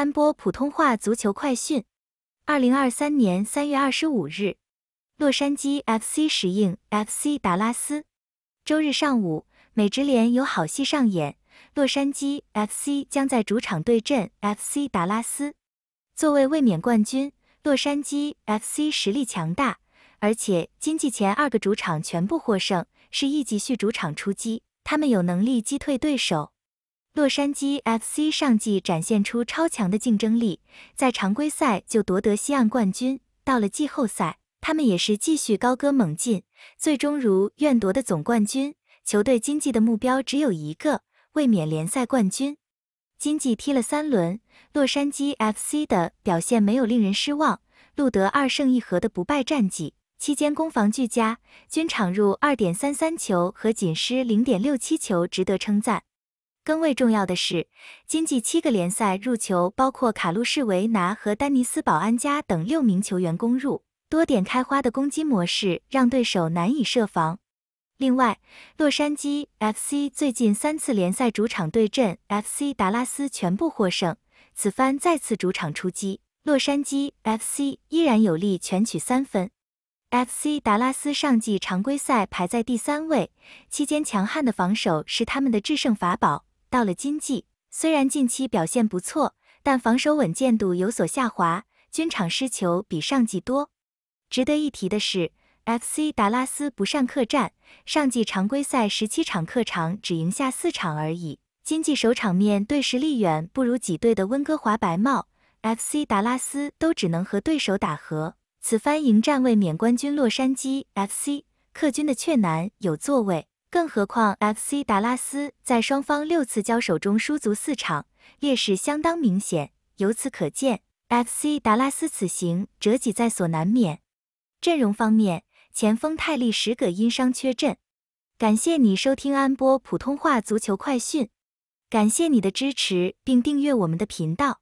三播普通话足球快讯，二零二三年三月二十五日，洛杉矶 FC 时应 FC 达拉斯。周日上午，美职联有好戏上演，洛杉矶 FC 将在主场对阵 FC 达拉斯。作为卫冕冠军，洛杉矶 FC 实力强大，而且今季前二个主场全部获胜，是一级续主场出击，他们有能力击退对手。洛杉矶 FC 上季展现出超强的竞争力，在常规赛就夺得西岸冠军。到了季后赛，他们也是继续高歌猛进，最终如愿夺得总冠军。球队今季的目标只有一个：卫冕联赛冠军。今季踢了三轮，洛杉矶 FC 的表现没有令人失望，录得二胜一和的不败战绩。期间攻防俱佳，均场入二点三三球和仅失零点六七球，值得称赞。更为重要的是，今季七个联赛入球，包括卡路士维拿和丹尼斯保安加等六名球员攻入，多点开花的攻击模式让对手难以设防。另外，洛杉矶 FC 最近三次联赛主场对阵 FC 达拉斯全部获胜，此番再次主场出击，洛杉矶 FC 依然有力全取三分。FC 达拉斯上季常规赛排在第三位，期间强悍的防守是他们的制胜法宝。到了今季，虽然近期表现不错，但防守稳健度有所下滑，均场失球比上季多。值得一提的是，FC 达拉斯不善客战，上季常规赛十七场客场只赢下四场而已。今季首场面对实力远不如几队的温哥华白帽，FC 达拉斯都只能和对手打和。此番迎战卫冕冠军洛杉矶 FC，客军的雀难有座位。更何况，FC 达拉斯在双方六次交手中输足四场，劣势相当明显。由此可见，FC 达拉斯此行折戟在所难免。阵容方面，前锋泰利史葛因伤缺阵。感谢你收听安波普通话足球快讯，感谢你的支持并订阅我们的频道。